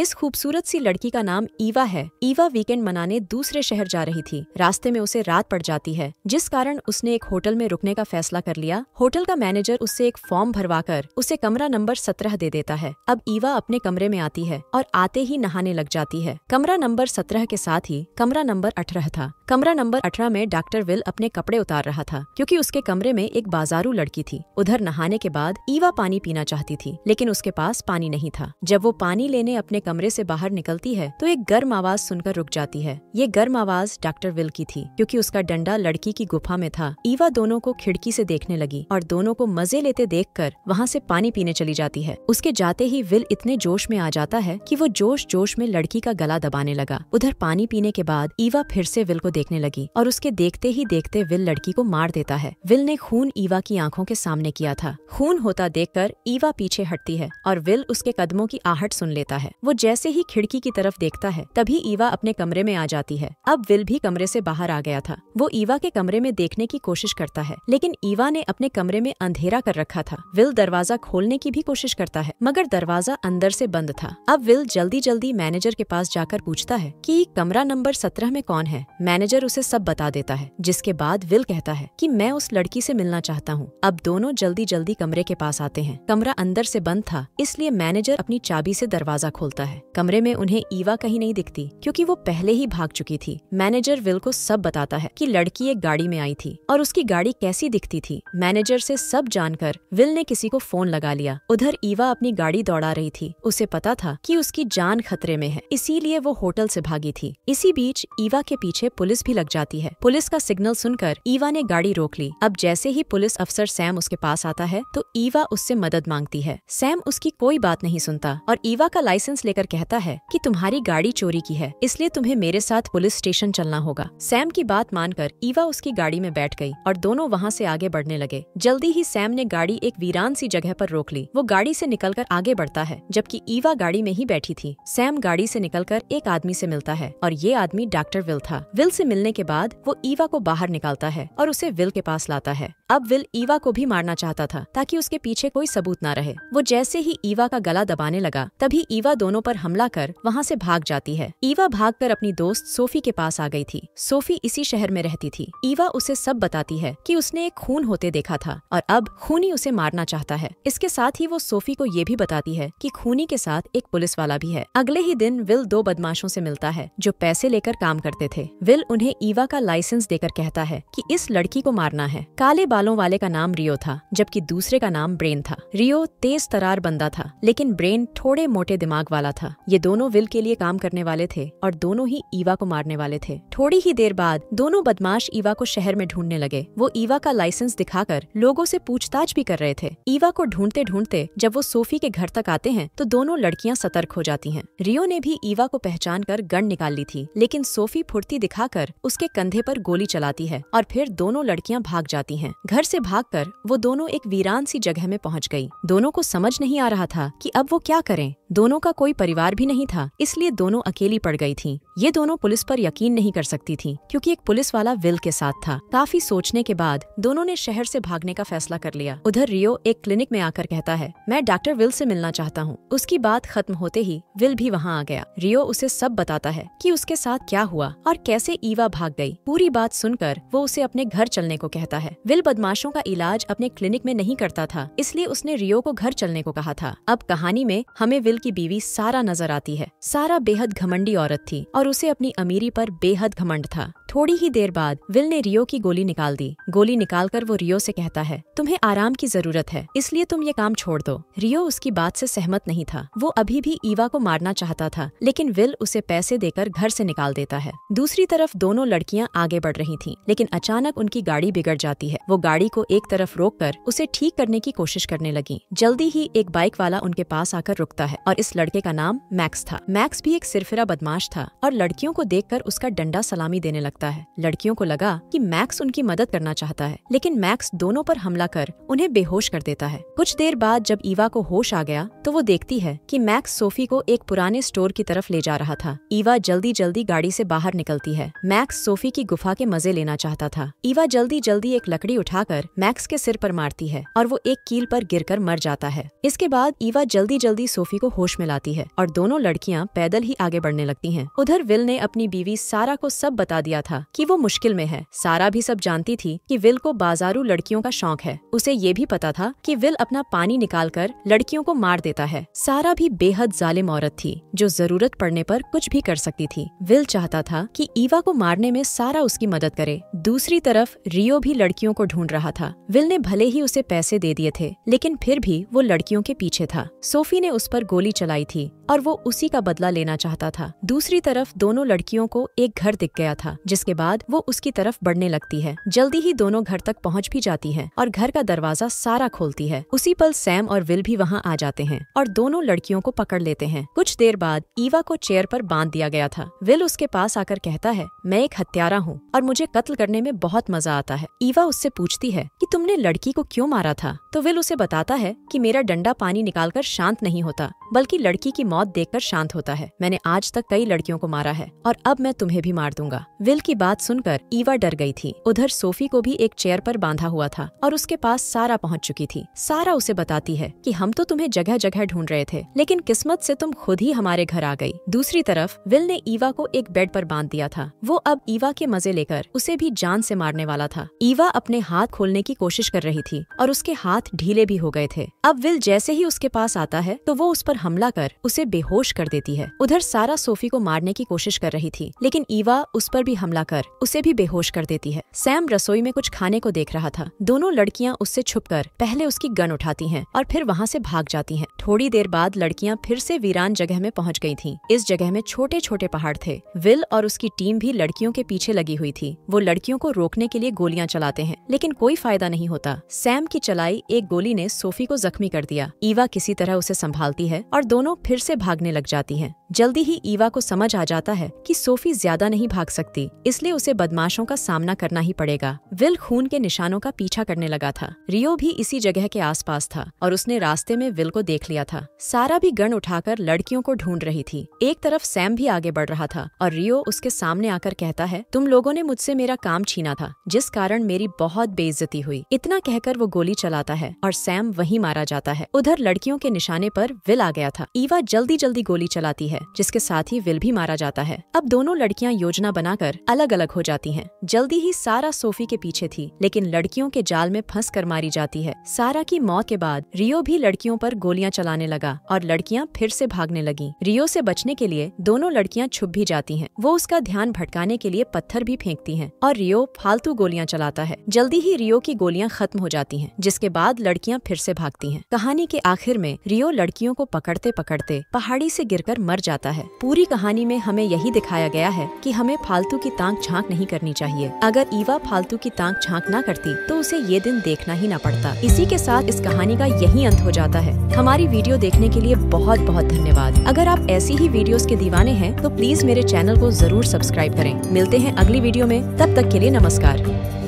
इस खूबसूरत सी लड़की का नाम ईवा है ईवा वीकेंड मनाने दूसरे शहर जा रही थी रास्ते में उसे रात पड़ जाती है जिस कारण उसने एक होटल में रुकने का फैसला कर लिया होटल का मैनेजर उससे एक फॉर्म भरवा कर उसे कमरा नंबर सत्रह दे देता है अब ईवा अपने कमरे में आती है और आते ही नहाने लग जाती है कमरा नंबर सत्रह के साथ ही कमरा नंबर अठारह था कमरा नंबर अठारह में डॉक्टर विल अपने कपड़े उतार रहा था क्योंकि उसके कमरे में एक बाजारू लड़की थी उधर नहाने के बाद ईवा पानी पीना चाहती थी लेकिन उसके पास पानी नहीं था जब वो पानी लेने अपने कमरे से बाहर निकलती है तो एक गर्म आवाज सुनकर रुक जाती है ये गर्म आवाज डॉक्टर विल की थी क्योंकि उसका डंडा लड़की की गुफा में था ईवा दोनों को खिड़की से देखने लगी और दोनों को मजे लेते देख कर वहाँ से पानी पीने चली जाती है उसके जाते ही विल इतने जोश में आ जाता है कि वो जोश जोश में लड़की का गला दबाने लगा उधर पानी पीने के बाद ईवा फिर से विल को देखने लगी और उसके देखते ही देखते विल लड़की को मार देता है विल ने खून ईवा की आंखों के सामने किया था खून होता देखकर ईवा पीछे हटती है और विल उसके कदमों की आहट सुन लेता है वो जैसे ही खिड़की की तरफ देखता है तभी ईवा अपने कमरे में आ जाती है अब विल भी कमरे से बाहर आ गया था वो ईवा के कमरे में देखने की कोशिश करता है लेकिन ईवा ने अपने कमरे में अंधेरा कर रखा था विल दरवाजा खोलने की भी कोशिश करता है मगर दरवाजा अंदर से बंद था अब विल जल्दी जल्दी मैनेजर के पास जाकर पूछता है की कमरा नंबर सत्रह में कौन है मैनेजर उसे सब बता देता है जिसके बाद विल कहता है की मैं उस लड़की ऐसी मिलना चाहता हूँ अब दोनों जल्दी जल्दी कमरे के पास आते हैं कमरा अंदर ऐसी बंद था इसलिए मैनेजर अपनी चाबी ऐसी दरवाजा खोलता होता है कमरे में उन्हें ईवा कहीं नहीं दिखती क्योंकि वो पहले ही भाग चुकी थी मैनेजर विल को सब बताता है कि लड़की एक गाड़ी में आई थी और उसकी गाड़ी कैसी दिखती थी मैनेजर से सब जानकर विल ने किसी को फोन लगा लिया उधर ईवा अपनी गाड़ी दौड़ा रही थी उसे पता था की उसकी जान खतरे में है इसीलिए वो होटल ऐसी भागी थी इसी बीच ईवा के पीछे पुलिस भी लग जाती है पुलिस का सिग्नल सुनकर ईवा ने गाड़ी रोक ली अब जैसे ही पुलिस अफसर सैम उसके पास आता है तो ईवा उससे मदद मांगती है सैम उसकी कोई बात नहीं सुनता और ईवा का लाइसेंस लेकर कहता है कि तुम्हारी गाड़ी चोरी की है इसलिए तुम्हें मेरे साथ पुलिस स्टेशन चलना होगा सैम की बात मानकर ईवा उसकी गाड़ी में बैठ गई और दोनों वहाँ से आगे बढ़ने लगे जल्दी ही सैम ने गाड़ी एक वीरान सी जगह पर रोक ली वो गाड़ी से निकलकर आगे बढ़ता है जबकि ईवा गाड़ी में ही बैठी थी सैम गाड़ी से निकलकर एक आदमी से मिलता है और ये आदमी डॉक्टर विल था विल से मिलने के बाद वो ईवा को बाहर निकालता है और उसे विल के पास लाता है अब विल ईवा को भी मारना चाहता था ताकि उसके पीछे कोई सबूत ना रहे वो जैसे ही ईवा का गला दबाने लगा तभी ईवा दोनों दोनों पर हमला कर वहाँ से भाग जाती है ईवा कर अपनी दोस्त सोफी के पास आ गई थी सोफी इसी शहर में रहती थी ईवा उसे सब बताती है कि उसने एक खून होते देखा था और अब खूनी उसे मारना चाहता है इसके साथ ही वो सोफी को ये भी बताती है की खूनी के साथ एक पुलिस वाला भी है अगले ही दिन विल दो बदमाशों से मिलता है जो पैसे लेकर काम करते थे विल उन्हें ईवा का लाइसेंस देकर कहता है की इस लड़की को मारना है काले बालों वाले का नाम रियो था जबकि दूसरे का नाम ब्रेन था रियो तेज तरार बंदा था लेकिन ब्रेन थोड़े मोटे दिमाग वाला वाला था ये दोनों विल के लिए काम करने वाले थे और दोनों ही ईवा को मारने वाले थे थोड़ी ही देर बाद दोनों बदमाश ईवा को शहर में ढूंढने लगे वो ईवा का लाइसेंस दिखाकर लोगों से पूछताछ भी कर रहे थे ईवा को ढूंढते ढूंढते जब वो सोफी के घर तक आते हैं तो दोनों लड़कियां सतर्क हो जाती हैं रियो ने भी ईवा को पहचान कर गन निकाल ली थी लेकिन सोफी फुर्ती दिखाकर उसके कंधे पर गोली चलाती है और फिर दोनों लड़कियां भाग जाती हैं घर से भागकर वो दोनों एक वीरान सी जगह में पहुंच गई दोनों को समझ नहीं आ रहा था कि अब वो क्या करें दोनों का कोई परिवार भी नहीं था इसलिए दोनों अकेली पड़ गई थी ये दोनों पुलिस पर यकीन नहीं कर सकती थी क्योंकि एक पुलिस वाला विल के साथ था काफी सोचने के बाद दोनों ने शहर से भागने का फैसला कर लिया उधर रियो एक क्लिनिक में आकर कहता है मैं डॉक्टर विल से मिलना चाहता हूँ उसकी बात खत्म होते ही विल भी वहाँ आ गया रियो उसे सब बताता है की उसके साथ क्या हुआ और कैसे ईवा भाग गयी पूरी बात सुनकर वो उसे अपने घर चलने को कहता है विल बदमाशों का इलाज अपने क्लिनिक में नहीं करता था इसलिए उसने रियो को घर चलने को कहा था अब कहानी में हमें विल की बीवी सारी सारा नजर आती है सारा बेहद घमंडी औरत थी और उसे अपनी अमीरी पर बेहद घमंड था थोड़ी ही देर बाद विल ने रियो की गोली निकाल दी गोली निकालकर वो रियो से कहता है तुम्हें आराम की जरूरत है इसलिए तुम ये काम छोड़ दो रियो उसकी बात से सहमत नहीं था वो अभी भी ईवा को मारना चाहता था लेकिन विल उसे पैसे देकर घर से निकाल देता है दूसरी तरफ दोनों लड़कियां आगे बढ़ रही थी लेकिन अचानक उनकी गाड़ी बिगड़ जाती है वो गाड़ी को एक तरफ रोक कर उसे ठीक करने की कोशिश करने लगी जल्दी ही एक बाइक वाला उनके पास आकर रुकता है और इस लड़के का नाम मैक्स था मैक्स भी एक सिरफिरा बदमाश था और लड़कियों को देख उसका डंडा सलामी देने लगता सकता है लड़कियों को लगा कि मैक्स उनकी मदद करना चाहता है लेकिन मैक्स दोनों पर हमला कर उन्हें बेहोश कर देता है कुछ देर बाद जब ईवा को होश आ गया तो वो देखती है कि मैक्स सोफी को एक पुराने स्टोर की तरफ ले जा रहा था ईवा जल्दी जल्दी गाड़ी से बाहर निकलती है मैक्स सोफी की गुफा के मजे लेना चाहता था ईवा जल्दी जल्दी एक लकड़ी उठाकर मैक्स के सिर पर मारती है और वो एक कील पर गिरकर मर जाता है इसके बाद ईवा जल्दी जल्दी सोफी को होश में लाती है और दोनों लड़कियां पैदल ही आगे बढ़ने लगती हैं। उधर विल ने अपनी बीवी सारा को सब बता दिया था था कि वो मुश्किल में है सारा भी सब जानती थी कि विल को बाजारू लड़कियों का शौक है उसे ये भी पता था कि विल अपना पानी निकालकर लड़कियों को मार देता है सारा भी बेहद जालिम औरत थी जो जरूरत पड़ने पर कुछ भी कर सकती थी विल चाहता था कि ईवा को मारने में सारा उसकी मदद करे दूसरी तरफ रियो भी लड़कियों को ढूंढ रहा था विल ने भले ही उसे पैसे दे दिए थे लेकिन फिर भी वो लड़कियों के पीछे था सोफी ने उस पर गोली चलाई थी और वो उसी का बदला लेना चाहता था दूसरी तरफ दोनों लड़कियों को एक घर दिख गया था जिस जिसके बाद वो उसकी तरफ बढ़ने लगती है जल्दी ही दोनों घर तक पहुँच भी जाती है और घर का दरवाजा सारा खोलती है उसी पल सैम और विल भी वहाँ आ जाते हैं और दोनों लड़कियों को पकड़ लेते हैं कुछ देर बाद ईवा को चेयर पर बांध दिया गया था विल उसके पास आकर कहता है मैं एक हत्यारा हूँ और मुझे कत्ल करने में बहुत मजा आता है ईवा उससे पूछती है की तुमने लड़की को क्यों मारा था तो विल उसे बताता है की मेरा डंडा पानी निकालकर शांत नहीं होता बल्कि लड़की की मौत देखकर शांत होता है मैंने आज तक कई लड़कियों को मारा है और अब मैं तुम्हें भी मार दूंगा विल की की बात सुनकर ईवा डर गई थी उधर सोफी को भी एक चेयर पर बांधा हुआ था और उसके पास सारा पहुंच चुकी थी सारा उसे बताती है कि हम तो तुम्हें जगह जगह ढूंढ रहे थे लेकिन किस्मत से तुम खुद ही हमारे घर आ गई दूसरी तरफ विल ने ईवा को एक बेड पर बांध दिया था वो अब ईवा के मजे लेकर उसे भी जान से मारने वाला था ईवा अपने हाथ खोलने की कोशिश कर रही थी और उसके हाथ ढीले भी हो गए थे अब विल जैसे ही उसके पास आता है तो वो उस पर हमला कर उसे बेहोश कर देती है उधर सारा सोफी को मारने की कोशिश कर रही थी लेकिन ईवा उस पर भी हमला कर उसे भी बेहोश कर देती है सैम रसोई में कुछ खाने को देख रहा था दोनों लड़कियां उससे छुपकर पहले उसकी गन उठाती हैं और फिर वहाँ से भाग जाती हैं थोड़ी देर बाद लड़कियां फिर से वीरान जगह में पहुंच गई थीं इस जगह में छोटे छोटे पहाड़ थे विल और उसकी टीम भी लड़कियों के पीछे लगी हुई थी वो लड़कियों को रोकने के लिए गोलियां चलाते हैं लेकिन कोई फायदा नहीं होता सैम की चलाई एक गोली ने सोफी को जख्मी कर दिया ईवा किसी तरह उसे संभालती है और दोनों फिर से भागने लग जाती हैं जल्दी ही ईवा को समझ आ जाता है कि सोफी ज्यादा नहीं भाग सकती इसलिए उसे बदमाशों का सामना करना ही पड़ेगा विल खून के निशानों का पीछा करने लगा था रियो भी इसी जगह के आसपास था और उसने रास्ते में विल को देख लिया था सारा भी गण उठाकर लड़कियों को ढूंढ रही थी एक तरफ सैम भी आगे बढ़ रहा था और रियो उसके सामने आकर कहता है तुम लोगों ने मुझसे मेरा काम छीना था जिस कारण मेरी बहुत बेइज्जती हुई इतना कहकर वो गोली चलाता है और सैम वही मारा जाता है उधर लड़कियों के निशाने पर विल आ गया था ईवा जल्दी जल्दी गोली चलाती है जिसके साथ ही विल भी मारा जाता है अब दोनों लड़कियां योजना बनाकर अलग अलग अलग हो जाती हैं। जल्दी ही सारा सोफी के पीछे थी लेकिन लड़कियों के जाल में फंस कर मारी जाती है सारा की मौत के बाद रियो भी लड़कियों पर गोलियां चलाने लगा और लड़कियां फिर से भागने लगी रियो से बचने के लिए दोनों लड़कियां छुप भी जाती हैं। वो उसका ध्यान भटकाने के लिए पत्थर भी फेंकती हैं और रियो फालतू गोलियां चलाता है जल्दी ही रियो की गोलियां खत्म हो जाती हैं जिसके बाद लड़कियां फिर से भागती हैं कहानी के आखिर में रियो लड़कियों को पकड़ते पकड़ते पहाड़ी से गिरकर मर जाता है पूरी कहानी में हमें यही दिखाया गया है कि हमें फालतू की तांग झांक नहीं करनी चाहिए अगर ईवा फालतू की तांग झांक ना करती तो उसे ये दिन देखना ही ना पड़ता इसी के साथ इस कहानी का यही अंत हो जाता है हमारी वीडियो देखने के लिए बहुत बहुत धन्यवाद अगर आप ऐसी ही वीडियो के दीवाने हैं तो प्लीज मेरे चैनल को जरूर सब्सक्राइब करें मिलते हैं अगली वीडियो में तब तक के लिए नमस्कार